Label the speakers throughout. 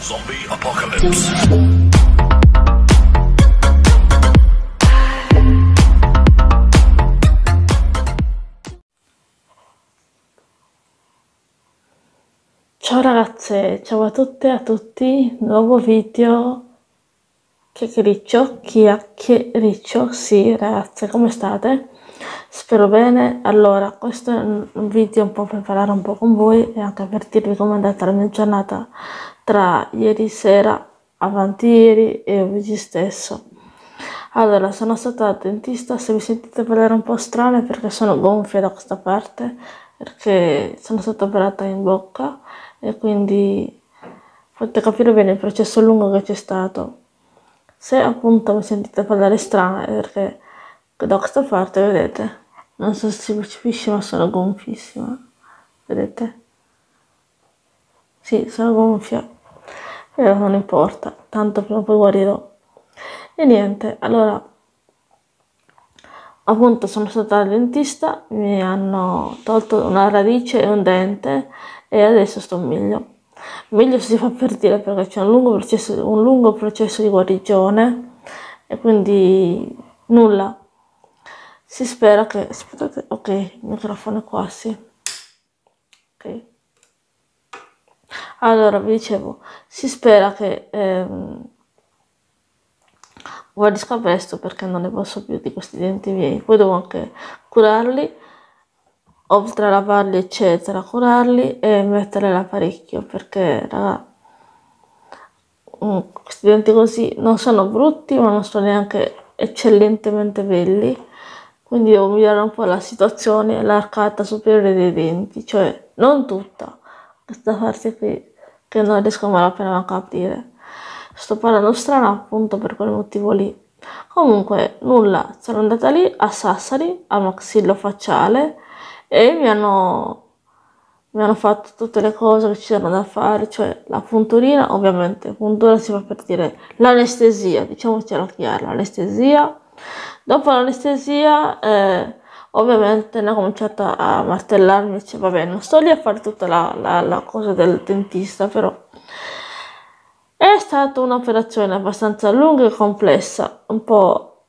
Speaker 1: Zombie Apocalypse. Ciao ragazze, ciao a tutte e a tutti, nuovo video chiacchiericcio, chiacchiericcio, sì ragazze come state? Spero bene, allora questo è un video un po' per parlare un po' con voi e anche avvertirvi come è andata la mia giornata tra ieri sera, avanti ieri e oggi stesso. Allora, sono stata al dentista, se mi sentite parlare un po' è perché sono gonfia da questa parte, perché sono stata operata in bocca e quindi potete capire bene il processo lungo che c'è stato. Se appunto mi sentite parlare è perché da questa parte, vedete, non so se si percepisce ma sono gonfissima, vedete? Sì, sono gonfia. E eh, non importa, tanto prima o poi guarirò. E niente, allora appunto sono stata al dentista, mi hanno tolto una radice e un dente e adesso sto meglio. Meglio si fa per dire perché c'è un lungo processo, un lungo processo di guarigione e quindi nulla. Si spera che... aspettate, ok, il microfono è qua, sì. Ok. Allora, vi dicevo, si spera che ehm, guarisca presto perché non ne posso più di questi denti miei. Poi devo anche curarli, oltre a lavarli, eccetera, curarli e mettere l'apparecchio perché, raga, mm, questi denti così non sono brutti ma non sono neanche eccellentemente belli quindi devo migliorare un po' la situazione l'arcata superiore dei denti cioè non tutta questa parte qui che non riesco malapena a capire. Sto parlando strano appunto per quel motivo lì. Comunque, nulla, sono andata lì a Sassari, a maxillo facciale e mi hanno, mi hanno fatto tutte le cose che c'erano da fare, cioè la punturina, ovviamente, puntura si fa per dire l'anestesia, diciamocela chiara, l'anestesia. Dopo l'anestesia... Eh, Ovviamente ne ha cominciato a martellarmi, e cioè, dice vabbè non sto lì a fare tutta la, la, la cosa del dentista però. È stata un'operazione abbastanza lunga e complessa, un po'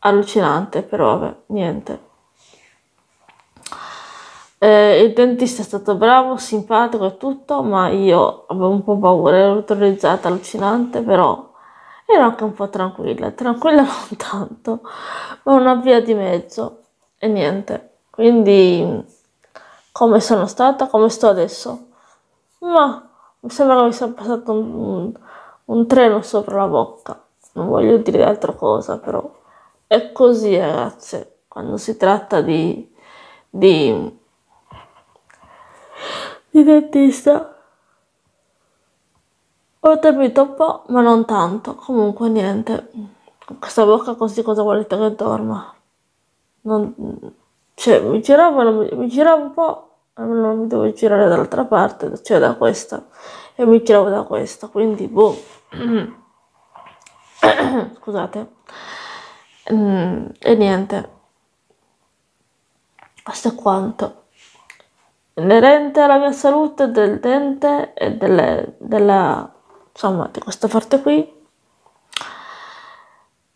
Speaker 1: allucinante però vabbè, niente. Eh, il dentista è stato bravo, simpatico e tutto, ma io avevo un po' paura, ero terrorizzata, allucinante, però Ero anche un po' tranquilla, tranquilla non tanto, ma una via di mezzo e niente. Quindi come sono stata, come sto adesso. Ma mi sembra che mi sia passato un, un treno sopra la bocca. Non voglio dire altra cosa, però è così, ragazze, quando si tratta di, di, di dentista. Ho dormito un po', ma non tanto. Comunque niente. Questa bocca così cosa volete che dorma? Non... Cioè, mi giravo, mi... giravo un po', non mi devo girare dall'altra parte, cioè da questa. E mi giravo da questa, quindi boh. Scusate. Mm, e niente. Questo è quanto inerente alla mia salute del dente e delle, della insomma di questa parte qui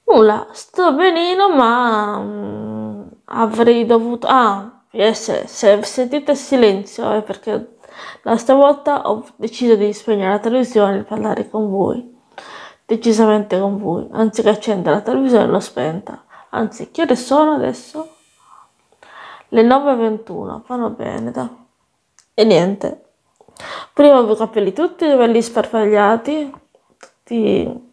Speaker 1: nulla sto benino ma mh, mm, avrei dovuto ah yes, se sentite silenzio è eh, perché la stavolta ho deciso di spegnere la televisione e parlare con voi decisamente con voi anziché accendere la televisione l'ho spenta anzi che ore sono adesso le 9.21 vanno bene da. e niente Prima avevo i capelli tutti belli sparpagliati, tutti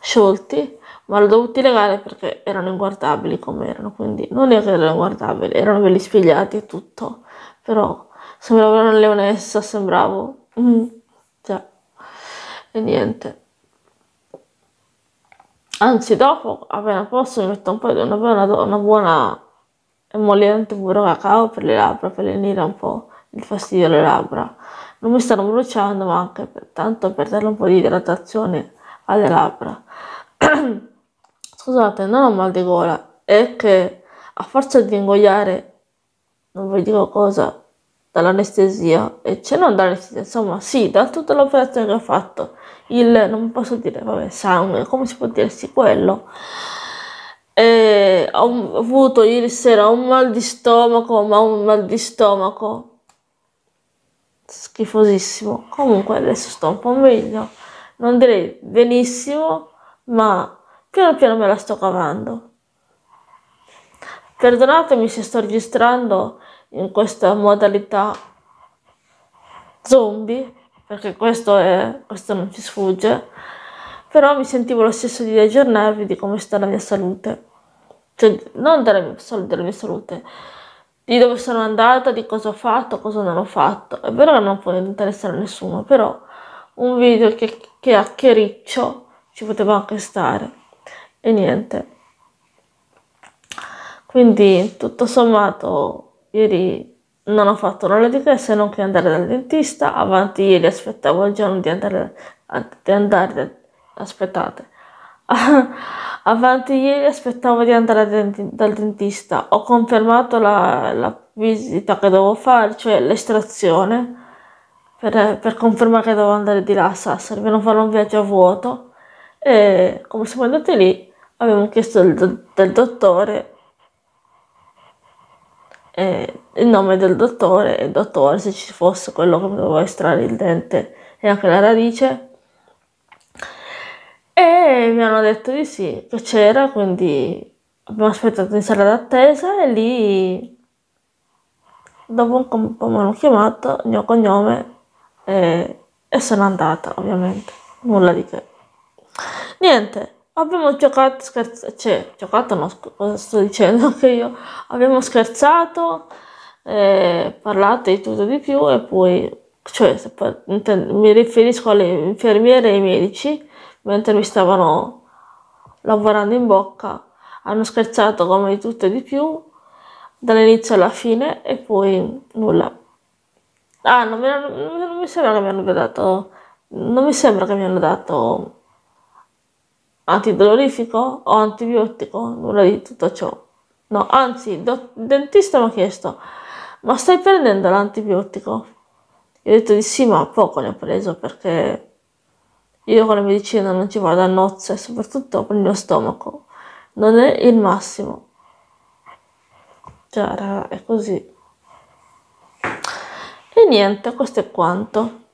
Speaker 1: sciolti, ma l'ho ho dovuti legare perché erano inguardabili come erano, quindi non è che erano inguardabili, erano belli spigliati e tutto, però sembrava una leonessa, sembravo. Mm, cioè, e niente. Anzi, dopo, appena posso, mi metto un po' di una, una, una buona emolliente burro cacao per le labbra, per lenire un po' il fastidio alle labbra. Non mi stanno bruciando, ma anche tanto per dare un po' di idratazione alle labbra. Scusate, non ho mal di gola, è che a forza di ingoiare, non vi dico cosa, dall'anestesia, e cioè non dall'anestesia, insomma, sì, da tutta l'operazione che ho fatto, il, non posso dire, vabbè, sangue, come si può dire, sì, quello. E ho avuto ieri sera un mal di stomaco, ma un mal di stomaco schifosissimo. Comunque adesso sto un po' meglio, non direi benissimo, ma piano piano me la sto cavando. Perdonatemi se sto registrando in questa modalità zombie, perché questo, è, questo non ci sfugge, però mi sentivo lo stesso di aggiornarvi di come sta la mia salute, cioè non della, solo della mia salute, di dove sono andata, di cosa ho fatto, cosa non ho fatto. È vero che non può interessare a nessuno, però un video che chiacchiericcio ci poteva anche stare. E niente. Quindi tutto sommato ieri non ho fatto nulla di che se non che andare dal dentista. Avanti ieri aspettavo il giorno di andare, di andare aspettate Avanti ieri aspettavo di andare dal dentista. Ho confermato la, la, visita che dovevo fare, cioè l'estrazione, per, per confermare che dovevo andare di là a Sassari, per non fare un viaggio a vuoto. E come siamo andati lì, abbiamo chiesto del, del dottore eh, il nome del dottore e il dottore se ci fosse quello che mi doveva estrarre il dente e anche la radice e mi hanno detto di sì, che c'era, quindi abbiamo aspettato in sala d'attesa e lì, dopo un po', mi hanno chiamato, il mio cognome, e, e sono andata, ovviamente. Nulla di che. Niente, abbiamo giocato, scherzato, cioè, giocato no, cosa sto dicendo che io, abbiamo scherzato, eh, parlato di tutto di più e poi, cioè, mi riferisco alle infermiere e ai medici mentre mi stavano lavorando in bocca, hanno scherzato come di tutto e di più, dall'inizio alla fine e poi nulla. Ah, non mi, non mi sembra che mi hanno dato, non mi sembra che mi hanno dato antidolorifico o antibiotico, nulla di tutto ciò. No, anzi, do, il dentista mi ha chiesto, ma stai prendendo l'antibiotico? Io ho detto di sì, ma poco ne ho preso perché io con la medicina non ci vado a nozze, soprattutto con il mio stomaco. Non è il massimo. Cioè, raga, è così. E niente, questo è quanto.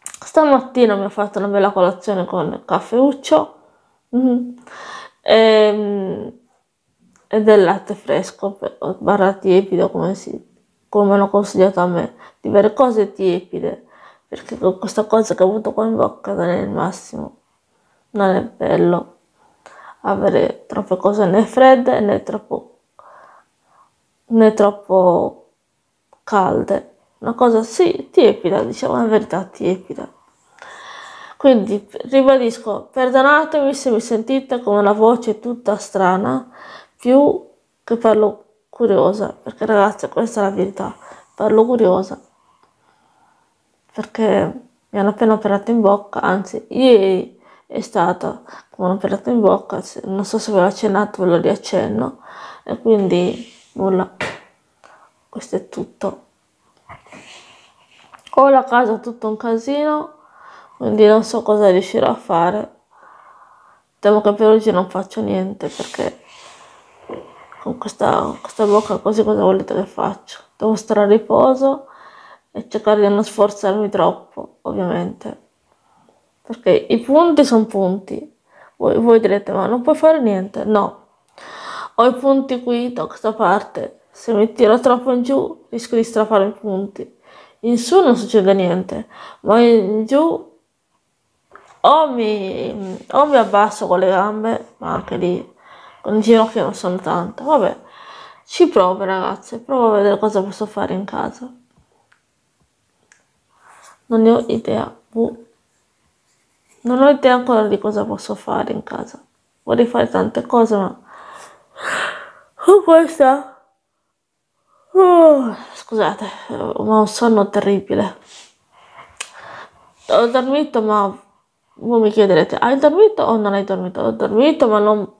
Speaker 1: Stamattina mi ho fatto una bella colazione con caffeuccio mm-hmm. e, ehm, e, del latte fresco, barra tiepido come, si, come hanno consigliato a me, di bere cose tiepide perché con questa cosa che ho avuto qua in bocca non è il massimo, non è bello avere troppe cose né fredde né troppo, né troppo calde, una cosa sì, tiepida, diciamo la verità, tiepida. Quindi ribadisco, perdonatemi se mi sentite con una voce tutta strana, più che parlo curiosa, perché ragazzi questa è la verità, parlo curiosa perché mi hanno appena operato in bocca, anzi ieri è stato mi hanno operato in bocca, non so se ve l'ho accennato, ve lo riaccenno e quindi nulla, questo è tutto. Ho la casa tutto un casino, quindi non so cosa riuscirò a fare. Temo che per oggi non faccio niente perché con questa, questa bocca così cosa volete che faccio? Devo stare a riposo e cercare di non sforzarmi troppo, ovviamente. Perché i punti sono punti. Voi, voi direte, ma non puoi fare niente. No. Ho i punti qui da questa parte. Se mi tiro troppo in giù, rischio di strafare i punti. In su non succede niente, ma in giù o mi, o mi abbasso con le gambe, ma anche lì con i ginocchia non sono tanto. Vabbè, ci provo ragazze, provo a vedere cosa posso fare in casa. Non ne ho idea. Boh. Non ho idea ancora di cosa posso fare in casa. Vorrei fare tante cose, ma... Oh, questa... Oh, scusate, ma ho un sonno terribile. Ho dormito, ma voi mi chiederete, hai dormito o non hai dormito? Ho dormito, ma non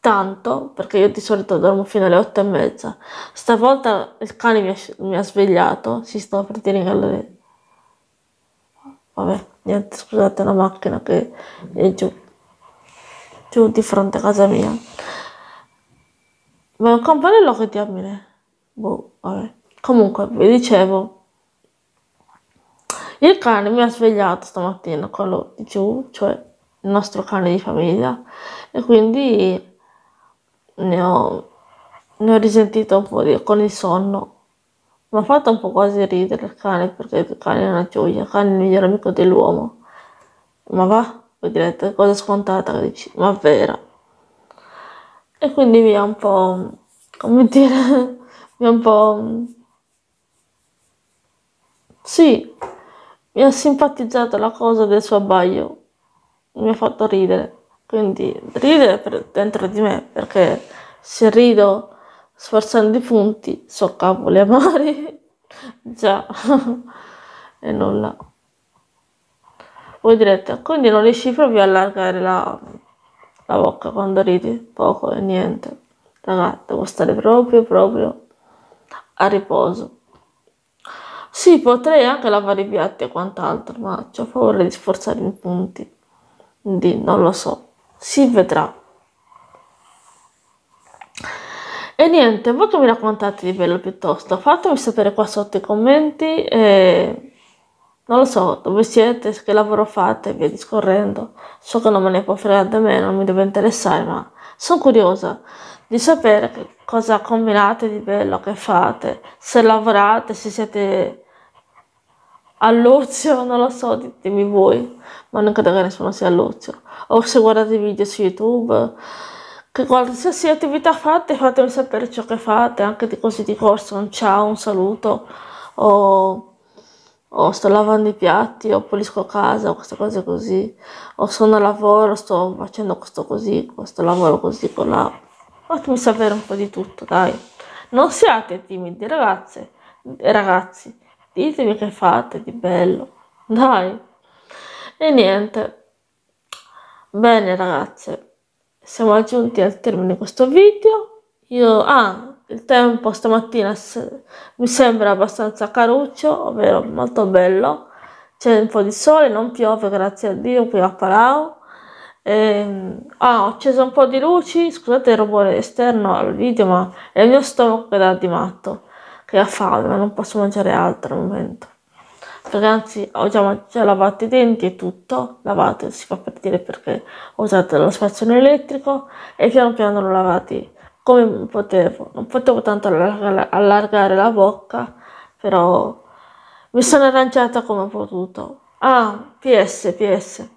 Speaker 1: tanto, perché io di solito dormo fino alle otto e mezza. Stavolta il cane mi ha, mi ha svegliato, si stava per dire alle Vabbè, niente, scusate la macchina che è giù, giù di fronte a casa mia. Ma è un campanello che ti diamine? Boh, vabbè. Comunque, vi dicevo, il cane mi ha svegliato stamattina, quello di giù, cioè il nostro cane di famiglia, e quindi ne ho, ne ho risentito un po' di, con il sonno mi ha fatto un po' quasi ridere il cane perché il cane è una gioia, il cane è il migliore amico dell'uomo. Ma va, voi direte, cosa scontata che dici, ma vera. E quindi mi ha un po', come dire, mi ha un po'... Sì, mi ha simpatizzato la cosa del suo abbaglio, mi ha fatto ridere. Quindi ridere per, dentro di me perché se rido sforzando i punti, soccavo le amari, già, e nulla. Voi direte, quindi non riesci proprio a allargare la, la bocca quando ridi, poco e niente. Ragazzi, devo stare proprio, proprio a riposo. Sì, potrei anche lavare i piatti e quant'altro, ma ho favore di sforzare i punti. Quindi non lo so, si vedrà. E niente, voi che mi raccontate di bello piuttosto? Fatemi sapere qua sotto i commenti e non lo so dove siete, che lavoro fate e via discorrendo. So che non me ne può fregare da me, non mi deve interessare, ma sono curiosa di sapere che cosa combinate di bello, che fate, se lavorate, se siete all'ozio, non lo so, ditemi voi, ma non credo che nessuno sia all'ozio. O se guardate video su YouTube che qualsiasi attività fate fatemi sapere ciò che fate, anche di così di corso, un ciao, un saluto o, o sto lavando i piatti o pulisco casa o queste cose così o sono a lavoro, sto facendo questo così, questo lavoro così, con la Fatemi sapere un po' di tutto, dai. Non siate timidi, ragazze e ragazzi. Ditemi che fate di bello, dai. E niente. Bene, ragazze siamo giunti al termine di questo video. Io, ah, il tempo stamattina mi sembra abbastanza caruccio, ovvero molto bello. C'è un po' di sole, non piove, grazie a Dio, qui a Palau. E, ehm, ah, ho acceso un po' di luci, scusate il rumore esterno al video, ma è il mio stomaco che dà di matto, che ha fame, ma non posso mangiare altro al momento ragazzi ho oh, diciamo, già, cioè, già, lavato i denti e tutto lavate si fa per dire perché ho usato lo spazio elettrico e piano piano l'ho lavati come potevo non potevo tanto allargare la bocca però mi sono arrangiata come ho potuto ah ps ps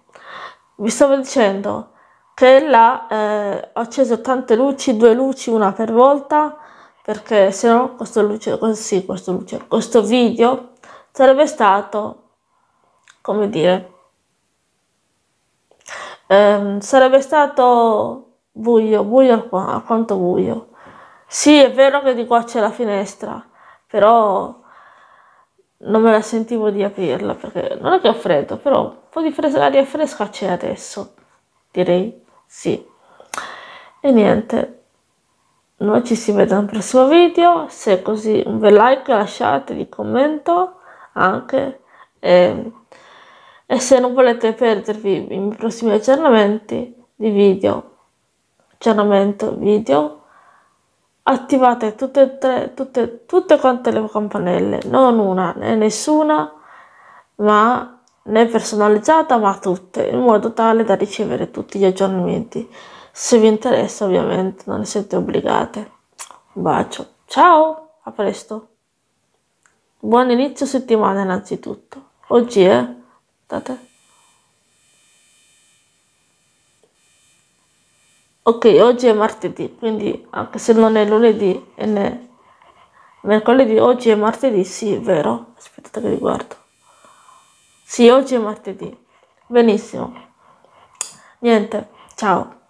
Speaker 1: vi stavo dicendo che là eh, ho acceso tante luci due luci una per volta perché se no questo luce così questo luce questo video sarebbe stato, come dire, ehm, sarebbe stato buio, buio quanto buio. Sì, è vero che di qua c'è la finestra, però non me la sentivo di aprirla perché non è che ho freddo, però un po' di fres- aria fresca c'è adesso, direi sì. E niente, noi ci si vede al prossimo video, se è così un bel like lasciate di commento anche. E, ehm, e se non volete perdervi i miei prossimi aggiornamenti di video, aggiornamento video, attivate tutte e tre, tutte, tutte quante le campanelle, non una né nessuna, ma né personalizzata, ma tutte, in modo tale da ricevere tutti gli aggiornamenti. Se vi interessa ovviamente non ne siete obbligate. Un bacio, ciao, a presto. Buon inizio settimana innanzitutto. Oggi è... Aspettate. Ok, oggi è martedì, quindi anche se non è lunedì e ne... Mercoledì, oggi è martedì, sì, è vero? Aspettate che riguardo. Sì, oggi è martedì. Benissimo. Niente, ciao.